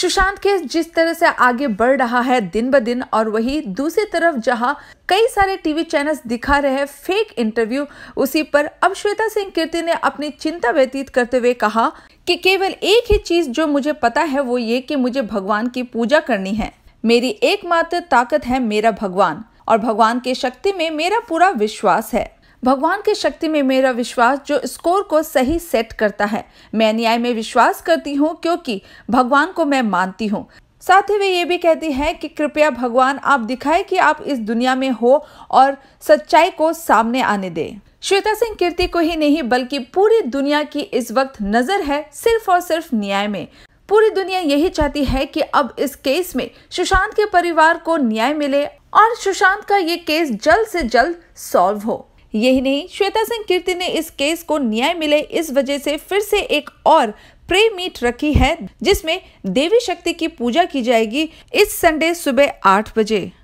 Sushant case जिस तरह से आगे बढ़ रहा है दिन ब दिन और वही दूसरी तरफ जहां कई सारे टीवी चैनल्स दिखा रहे हैं फेक इंटरव्यू उसी पर अब श्वेता सिंह कीर्ति ने अपनी चिंता व्यतीत करते हुए कहा कि केवल एक ही चीज जो मुझे पता है वो ये कि मुझे भगवान की पूजा करनी है मेरी एकमात्र ताकत है मेरा भगवान और भगवान की शक्ति में मेरा पूरा विश्वास है भगवान की शक्ति में मेरा विश्वास जो स्कोर को सही सेट करता है मैं न्याय में विश्वास करती हूँ क्योंकि भगवान को मैं मानती हूँ साथ ही वे ये भी कहती हैं कि कृपया भगवान आप दिखाएं कि आप इस दुनिया में हो और सच्चाई को सामने आने दें श्वेता सिंह कीर्ति को ही नहीं बल्कि पूरी दुनिया की इस वक्त नजर है सिर्फ और सिर्फ न्याय में पूरी दुनिया यही चाहती है कि अब इस केस में सुशांत के परिवार को न्याय मिले और सुशांत का ये केस जल्द से जल्द सॉल्व हो यही नहीं श्वेता सिंह कीर्ति ने इस केस को न्याय मिले इस वजह से फिर से एक और प्रे मीट रखी है जिसमें देवी शक्ति की पूजा की जाएगी इस संडे सुबह आठ बजे